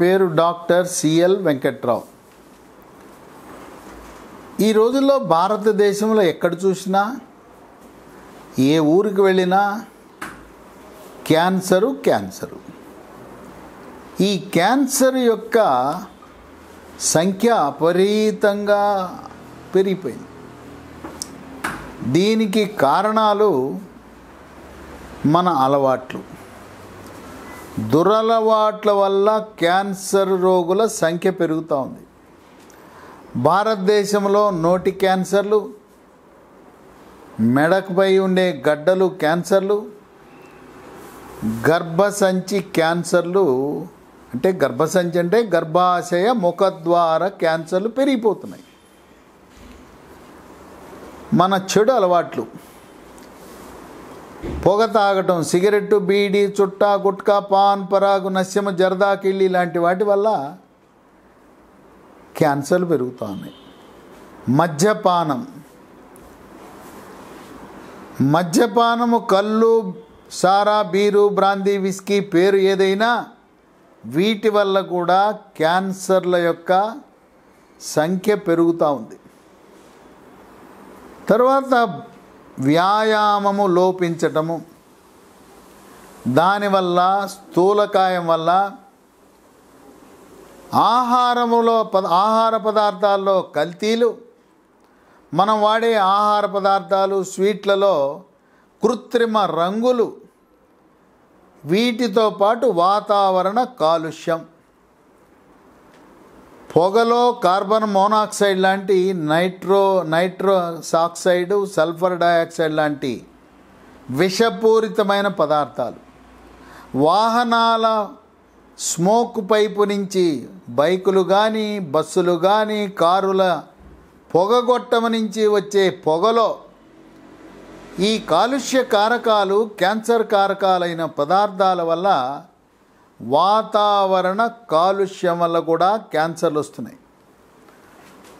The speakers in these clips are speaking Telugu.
పేరు డాక్టర్ సిఎల్ వెంకట్రావు ఈ రోజుల్లో భారతదేశంలో ఎక్కడ చూసినా ఏ ఊరికి వెళ్ళినా క్యాన్సరు క్యాన్సరు ఈ క్యాన్సర్ యొక్క సంఖ్య అపరీతంగా పెరిగిపోయింది దీనికి కారణాలు మన అలవాట్లు దురలవాట్ల వల్ల క్యాన్సర్ రోగుల సంఖ్య పెరుగుతూ ఉంది భారతదేశంలో నోటి క్యాన్సర్లు మెడకుపై ఉండే గడ్డలు క్యాన్సర్లు గర్భసంచి క్యాన్సర్లు అంటే గర్భసంచి అంటే గర్భాశయ ముఖద్వార క్యాన్సర్లు పెరిగిపోతున్నాయి మన చెడు అలవాట్లు పొగ తాగటం సిగరెట్టు బీడి చుట్ట గుట్కా పాన్ పరాగు నస్యము జర్దా కిళ్ళి ఇలాంటి వాటి వల్ల క్యాన్సర్లు పెరుగుతూ ఉన్నాయి మద్యపానం మద్యపానము కళ్ళు సారా బీరు బ్రాందీ విస్కీ పేరు ఏదైనా వీటి వల్ల కూడా క్యాన్సర్ల యొక్క సంఖ్య పెరుగుతూ ఉంది తర్వాత వ్యాయామము లోపించటము దానివల్ల స్థూలకాయం వల్ల ఆహారములో పద ఆహార పదార్థాల్లో కల్తీలు మనం వాడే ఆహార పదార్థాలు స్వీట్లలో కృత్రిమ రంగులు వీటితో పాటు వాతావరణ కాలుష్యం పొగలో కార్బన్ మోనాక్సైడ్ లాంటి nitro nitrous oxide sulphur dioxide లాంటి విషపూరితమైన పదార్థాలు వాహనాల స్మోక్ పైపు నుంచి బైకులు కానీ బస్సులు కానీ కారుల పొగగొట్టం నుంచి వచ్చే పొగలో ఈ కాలుష్య కారకాలు క్యాన్సర్ కారకాలైన పదార్థాల వల్ల వాతావరణ కాలుష్యం వల్ల కూడా క్యాన్సర్లు వస్తున్నాయి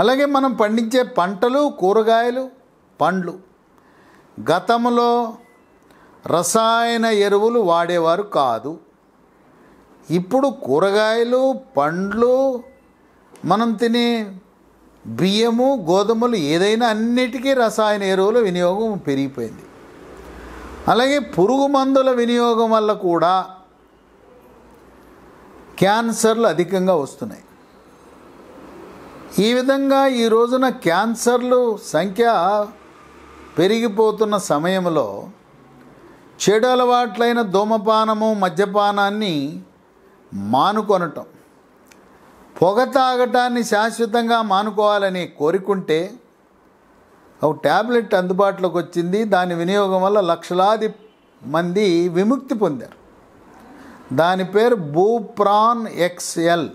అలాగే మనం పండించే పంటలు కూరగాయలు పండ్లు గతంలో రసాయన ఎరువులు వాడేవారు కాదు ఇప్పుడు కూరగాయలు పండ్లు మనం తినే బియ్యము గోధుమలు ఏదైనా అన్నిటికీ రసాయన ఎరువుల వినియోగం పెరిగిపోయింది అలాగే పురుగు మందుల వినియోగం వల్ల కూడా క్యాన్సర్లు అధికంగా వస్తున్నాయి ఈ విధంగా ఈ రోజున క్యాన్సర్లు సంఖ్య పెరిగిపోతున్న సమయంలో చెడు అలవాట్లైన ధూమపానము మద్యపానాన్ని మానుకొనటం పొగ తాగటాన్ని శాశ్వతంగా మానుకోవాలని కోరుకుంటే ఒక ట్యాబ్లెట్ అందుబాటులోకి వచ్చింది దాని వినియోగం వల్ల లక్షలాది మంది విముక్తి పొందారు దాని పేరు Bupron XL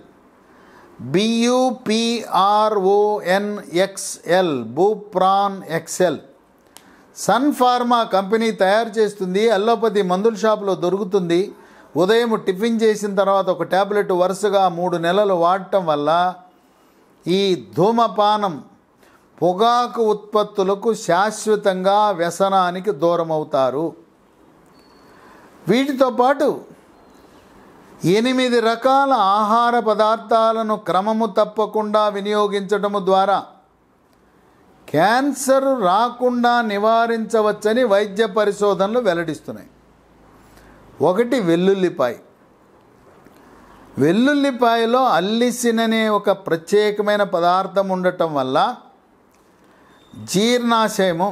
B U P R O N XL Bupron XL Sun Pharma company తయారు చేస్తుంది అల్లోపతి మందుల షాపులో దొరుకుతుంది ఉదయం టిఫిన్ చేసిన తర్వాత ఒక ట్యాబ్లెట్ వరుసగా మూడు నెలలు వాడటం వల్ల ఈ ధూమపానం పొగాకు ఉత్పత్తులకు శాశ్వతంగా వ్యసనానికి దూరమవుతారు వీటితో పాటు ఎనిమిది రకాల ఆహార పదార్థాలను క్రమము తప్పకుండా వినియోగించటము ద్వారా క్యాన్సర్ రాకుండా నివారించవచ్చని వైద్య పరిశోధనలు వెల్లడిస్తున్నాయి ఒకటి వెల్లుల్లిపాయ వెల్లుల్లిపాయలో అల్లిసిన్ అనే ఒక ప్రత్యేకమైన పదార్థం ఉండటం వల్ల జీర్ణాశయము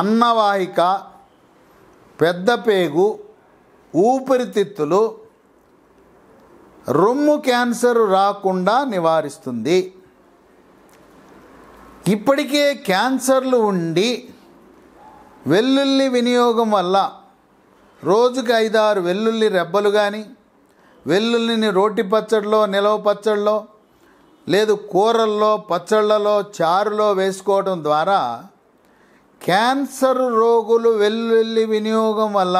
అన్నవాహిక పెద్దపేగు ఊపిరితిత్తులు రొమ్ము క్యాన్సర్ రాకుండా నివారిస్తుంది ఇప్పటికే క్యాన్సర్లు ఉండి వెల్లుల్లి వినియోగం వల్ల రోజుకి ఐదారు వెల్లుల్లి రెబ్బలు కానీ వెల్లుల్లిని రోటి పచ్చడిలో నిలవ పచ్చడిలో లేదు కూరల్లో పచ్చళ్ళలో చారులో వేసుకోవడం ద్వారా క్యాన్సర్ రోగులు వెల్లుల్లి వినియోగం వల్ల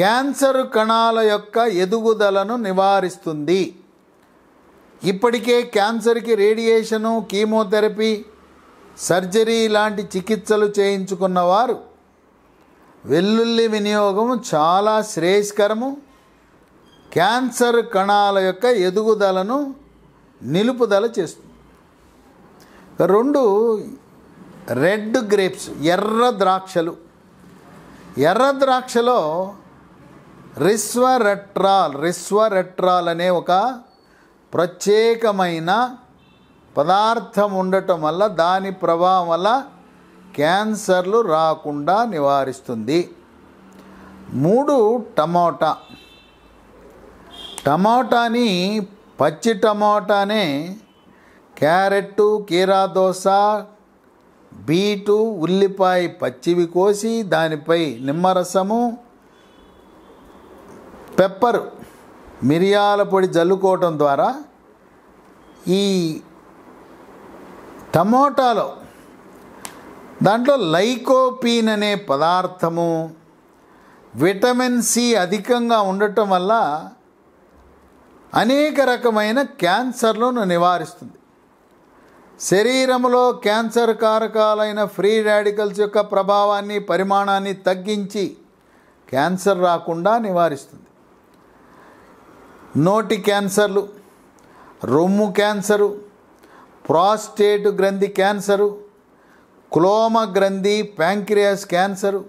క్యాన్సర్ కణాల యొక్క ఎదుగుదలను నివారిస్తుంది ఇప్పటికే క్యాన్సర్కి రేడియేషను కీమోథెరపీ సర్జరీ లాంటి చికిత్సలు చేయించుకున్నవారు వెల్లుల్లి వినియోగం చాలా శ్రేయస్కరము క్యాన్సర్ కణాల యొక్క ఎదుగుదలను నిలుపుదల చేస్తుంది రెండు రెడ్ గ్రేప్స్ ఎర్ర ద్రాక్షలు ఎర్ర ద్రాక్షలో రిస్వరెట్రాల్ రిస్వరెట్రాల్ అనే ఒక ప్రత్యేకమైన పదార్థం ఉండటం వల్ల దాని ప్రభావం వల్ల క్యాన్సర్లు రాకుండా నివారిస్తుంది మూడు టమోటా టమోటాని పచ్చి టమోటానే క్యారెట్ కీరా దోశ బీటు ఉల్లిపాయ పచ్చివి కోసి దానిపై నిమ్మరసము పెప్పర్ మిరియాల పొడి జల్లుకోవటం ద్వారా ఈ టమోటాలో దాంట్లో లైకోపీన్ అనే పదార్థము విటమిన్ సి అధికంగా ఉండటం వల్ల అనేక రకమైన క్యాన్సర్లను నివారిస్తుంది శరీరంలో క్యాన్సర్ కారకాలైన ఫ్రీ రాడికల్స్ యొక్క ప్రభావాన్ని పరిమాణాన్ని తగ్గించి క్యాన్సర్ రాకుండా నివారిస్తుంది నోటి క్యాన్సర్లు రొమ్ము క్యాన్సరు ప్రాస్టేట్ గ్రంథి క్యాన్సరు క్లోమ గ్రంథి ప్యాంక్రియాస్ క్యాన్సరు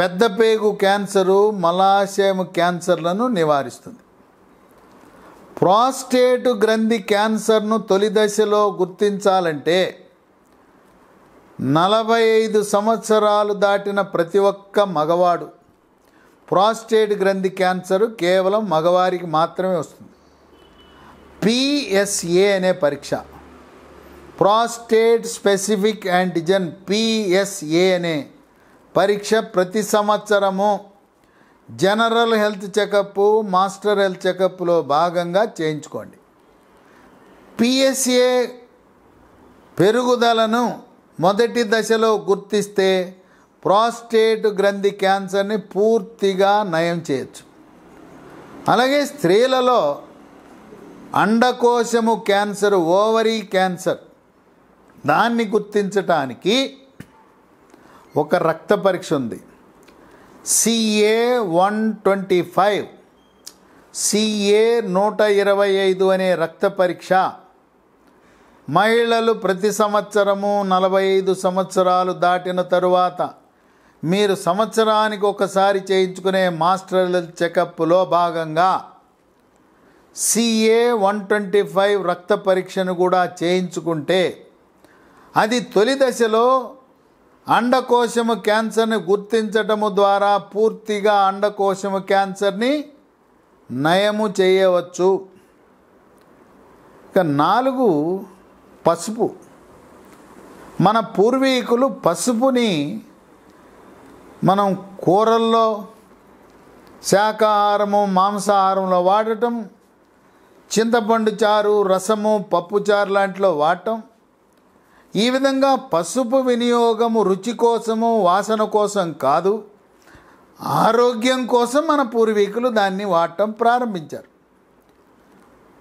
పెద్దపేగు క్యాన్సరు మలాశయం క్యాన్సర్లను నివారిస్తుంది ప్రాస్టేట్ గ్రంథి క్యాన్సర్ను తొలి దశలో గుర్తించాలంటే నలభై ఐదు సంవత్సరాలు దాటిన ప్రతి ఒక్క మగవాడు ప్రాస్టేట్ గ్రంథి క్యాన్సర్ కేవలం మగవారికి మాత్రమే వస్తుంది పిఎస్ఏ అనే పరీక్ష ప్రాస్టేట్ స్పెసిఫిక్ యాంటిజెన్ పిఎస్ఏ అనే పరీక్ష ప్రతి సంవత్సరము general health checkup master health చెకప్లో భాగంగా చేయించుకోండి పిఎస్ఏ పెరుగుదలను మొదటి దశలో గుర్తిస్తే ప్రాస్టేట్ గ్రంథి క్యాన్సర్ని పూర్తిగా నయం చేయొచ్చు అలాగే స్త్రీలలో అండకోశము క్యాన్సర్ ఓవరీ క్యాన్సర్ దాన్ని గుర్తించటానికి ఒక రక్త పరీక్ష ఉంది CA one twenty five CA నూట ఇరవై ఐదు అనే రక్త పరీక్ష మహిళలు ప్రతి సంవత్సరము నలభై ఐదు సంవత్సరాలు దాటిన తరువాత మీరు సంవత్సరానికి ఒకసారి చేయించుకునే మాస్టర్ల చెకప్లో భాగంగా సిఏ వన్ ట్వంటీ ఫైవ్ రక్త పరీక్షను కూడా చేయించుకుంటే అది తొలి దశలో అండకోశము క్యాన్సర్ని గుర్తించటము ద్వారా పూర్తిగా అండకోశము క్యాన్సర్ని నయము చేయవచ్చు ఇక నాలుగు పసుపు మన పూర్వీకులు పసుపుని మనం కూరల్లో శాకాహారము మాంసాహారంలో వాడటం చింతపండు చారు రసము పప్పు చారు లాంటిలో వాడటం ఈ విధంగా పసుపు వినియోగము రుచి కోసము వాసన కోసం కాదు ఆరోగ్యం కోసం మన పూర్వీకులు దాన్ని వాడటం ప్రారంభించారు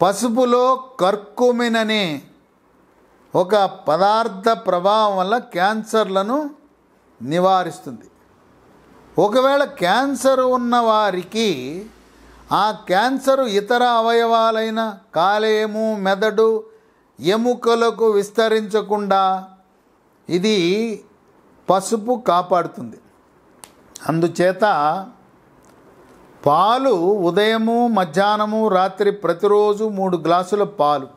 పసుపులో కర్కుమిన్ అనే ఒక పదార్థ ప్రభావం వల్ల క్యాన్సర్లను నివారిస్తుంది ఒకవేళ క్యాన్సర్ ఉన్నవారికి ఆ క్యాన్సరు ఇతర అవయవాలైన కాలేయము మెదడు ఎముకలకు విస్తరించకుండా ఇది పసుపు కాపాడుతుంది అందుచేత పాలు ఉదయము మధ్యాహ్నము రాత్రి ప్రతిరోజు మూడు గ్లాసుల పాలు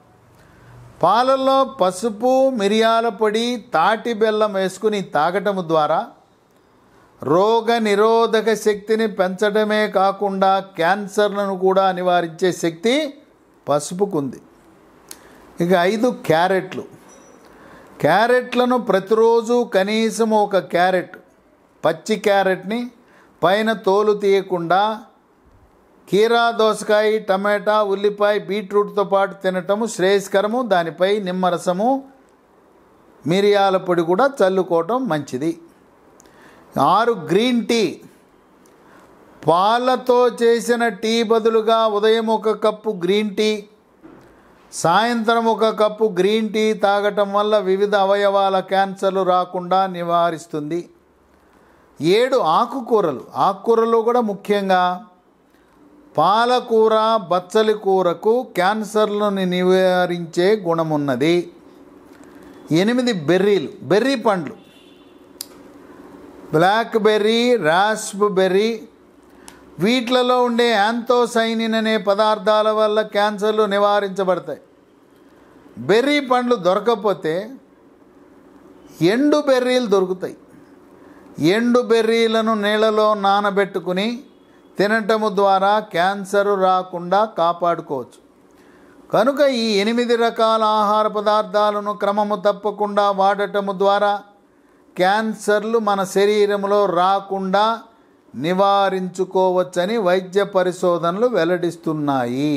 పాలల్లో పసుపు మిరియాల పొడి తాటి బెల్లం వేసుకుని తాగటము ద్వారా రోగ నిరోధక శక్తిని పెంచడమే కాకుండా క్యాన్సర్లను కూడా నివారించే శక్తి పసుపుకుంది ఇక ఐదు క్యారెట్లు క్యారెట్లను ప్రతిరోజు కనీసం ఒక క్యారెట్ పచ్చి క్యారెట్ని పైన తోలు తీయకుండా కీరా దోసకాయ టమాటా ఉల్లిపాయ బీట్రూట్తో పాటు తినటము శ్రేయస్కరము దానిపై నిమ్మరసము మిరియాల పొడి కూడా చల్లుకోవటం మంచిది ఆరు గ్రీన్ టీ పాలతో చేసిన టీ బదులుగా ఉదయం ఒక కప్పు గ్రీన్ టీ సాయంత్రం ఒక కప్పు గ్రీన్ టీ తాగటం వల్ల వివిధ అవయవాల క్యాన్సర్లు రాకుండా నివారిస్తుంది ఏడు ఆకుకూరలు ఆకుకూరలు కూడా ముఖ్యంగా పాలకూర బచ్చలి కూరకు క్యాన్సర్లను నివారించే గుణమున్నది ఎనిమిది బెర్రీలు బెర్రీ పండ్లు బ్లాక్బెర్రీ బెర్రీ వీటిలలో ఉండే యాంతోసైనిన్ అనే పదార్థాల వల్ల క్యాన్సర్లు నివారించబడతాయి బెర్రీ పండ్లు దొరకకపోతే ఎండు బెర్రీలు దొరుకుతాయి ఎండు బెర్రీలను నీళ్ళలో నానబెట్టుకుని తినటము ద్వారా క్యాన్సర్ రాకుండా కాపాడుకోవచ్చు కనుక ఈ ఎనిమిది రకాల ఆహార పదార్థాలను క్రమము తప్పకుండా వాడటము ద్వారా క్యాన్సర్లు మన శరీరంలో రాకుండా నివారించుకోవచ్చని వైద్య పరిశోధనలు వెల్లడిస్తున్నాయి